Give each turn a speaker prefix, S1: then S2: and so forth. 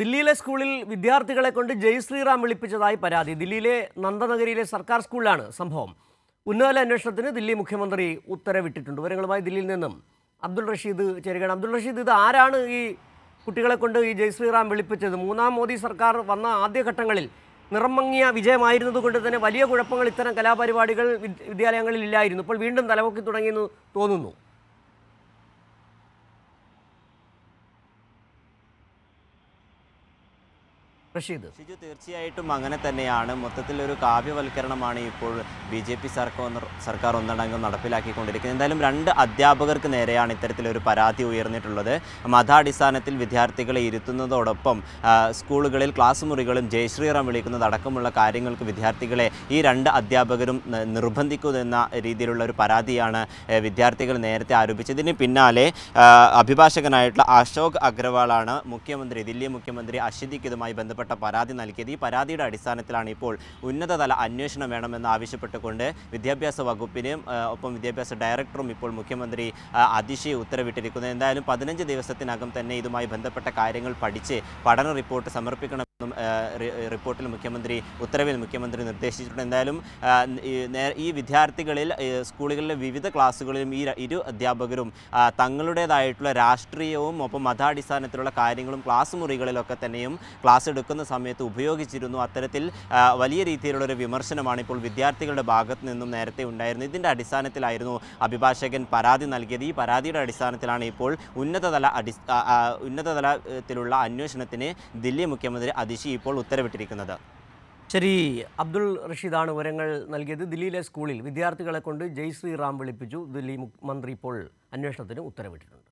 S1: ദില്ലിയിലെ സ്കൂളിൽ വിദ്യാർത്ഥികളെ കൊണ്ട് ജയ് ശ്രീറാം വിളിപ്പിച്ചതായി പരാതി ദില്ലിയിലെ നന്ദനഗരിയിലെ സർക്കാർ സ്കൂളിലാണ് സംഭവം ഉന്നതല അന്വേഷണത്തിന് ദില്ലി മുഖ്യമന്ത്രി ഉത്തരവിട്ടിട്ടുണ്ട് വിവരങ്ങളുമായി ദില്ലിയിൽ നിന്നും അബ്ദുൾ റഷീദ് ചേരുകയാണ് അബ്ദുൾ റഷീദ് ഇത് ആരാണ് ഈ കുട്ടികളെ കൊണ്ട് ഈ ജയ് ശ്രീറാം വിളിപ്പിച്ചത് മൂന്നാം മോദി സർക്കാർ വന്ന ആദ്യഘട്ടങ്ങളിൽ നിറം വിജയമായിരുന്നതുകൊണ്ട് തന്നെ വലിയ കുഴപ്പങ്ങൾ ഇത്തരം കലാപരിപാടികൾ വിദ്യാലയങ്ങളിൽ ഇല്ലായിരുന്നു ഇപ്പോൾ വീണ്ടും തലമുക്കി തുടങ്ങിയെന്ന് തോന്നുന്നു
S2: റഷീദ് ഷിജു തീർച്ചയായിട്ടും അങ്ങനെ തന്നെയാണ് മൊത്തത്തിൽ ഒരു കാവ്യവൽക്കരണമാണ് ഇപ്പോൾ ബി ജെ പി സർക്കാർ സർക്കാർ ഒന്നടങ്കം നടപ്പിലാക്കിക്കൊണ്ടിരിക്കുന്നത് എന്തായാലും രണ്ട് അധ്യാപകർക്ക് നേരെയാണ് ഇത്തരത്തിലൊരു പരാതി ഉയർന്നിട്ടുള്ളത് മതാടിസ്ഥാനത്തിൽ വിദ്യാർത്ഥികളെ ഇരുത്തുന്നതോടൊപ്പം സ്കൂളുകളിൽ ക്ലാസ് മുറികളും ജയശ്രീറാം വിളിക്കുന്നതടക്കമുള്ള കാര്യങ്ങൾക്ക് വിദ്യാർത്ഥികളെ ഈ രണ്ട് അധ്യാപകരും നിർബന്ധിക്കുന്ന രീതിയിലുള്ള ഒരു പരാതിയാണ് വിദ്യാർത്ഥികൾ നേരത്തെ ആരോപിച്ചതിന് പിന്നാലെ അഭിഭാഷകനായിട്ടുള്ള അശോക് അഗർവാളാണ് മുഖ്യമന്ത്രി ദില്ലി മുഖ്യമന്ത്രി അഷിദിക്ക് ഇതുമായി ബന്ധപ്പെട്ട് ബന്ധപ്പെട്ട പരാതി നൽകിയത് ഈ പരാതിയുടെ അടിസ്ഥാനത്തിലാണ് ഇപ്പോൾ ഉന്നതതല അന്വേഷണം വേണമെന്ന് ആവശ്യപ്പെട്ടുകൊണ്ട് വിദ്യാഭ്യാസ വകുപ്പിനും ഒപ്പം വിദ്യാഭ്യാസ ഡയറക്ടറും ഇപ്പോൾ മുഖ്യമന്ത്രി അതിശയെ ഉത്തരവിട്ടിരിക്കുന്നത് എന്തായാലും പതിനഞ്ച് ദിവസത്തിനകം തന്നെ ഇതുമായി ബന്ധപ്പെട്ട കാര്യങ്ങൾ പഠിച്ച് പഠന റിപ്പോർട്ട് സമർപ്പിക്കണം റിപ്പോർട്ടിൽ മുഖ്യമന്ത്രി ഉത്തരവിൽ മുഖ്യമന്ത്രി നിർദ്ദേശിച്ചിട്ടുണ്ട് എന്തായാലും ഈ വിദ്യാർത്ഥികളിൽ സ്കൂളുകളിലെ വിവിധ ക്ലാസ്സുകളിലും ഈ ഇരു അധ്യാപകരും തങ്ങളുടേതായിട്ടുള്ള രാഷ്ട്രീയവും ഒപ്പം മതാടിസ്ഥാനത്തിലുള്ള കാര്യങ്ങളും ക്ലാസ് മുറികളിലൊക്കെ തന്നെയും ക്ലാസ് എടുക്കുന്ന സമയത്ത് ഉപയോഗിച്ചിരുന്നു അത്തരത്തിൽ വലിയ രീതിയിലുള്ളൊരു വിമർശനമാണ് ഇപ്പോൾ വിദ്യാർത്ഥികളുടെ ഭാഗത്തു നിന്നും നേരത്തെ ഉണ്ടായിരുന്നത് ഇതിൻ്റെ അടിസ്ഥാനത്തിലായിരുന്നു അഭിഭാഷകൻ പരാതി നൽകിയത് ഈ പരാതിയുടെ അടിസ്ഥാനത്തിലാണ് ഇപ്പോൾ ഉന്നതതല അടി ഉന്നതതലത്തിലുള്ള അന്വേഷണത്തിന് ദില്ലി മുഖ്യമന്ത്രി അതി ദേശി ഇപ്പോൾ ഉത്തരവിട്ടിരിക്കുന്നത്
S1: ശരി അബ്ദുൾ റഷീദാണ് വിവരങ്ങൾ നൽകിയത് ദില്ലിയിലെ സ്കൂളിൽ വിദ്യാർത്ഥികളെ കൊണ്ട് ജയ് ശ്രീറാം വിളിപ്പിച്ചു ദില്ലി മന്ത്രി ഇപ്പോൾ അന്വേഷണത്തിന് ഉത്തരവിട്ടിട്ടുണ്ട്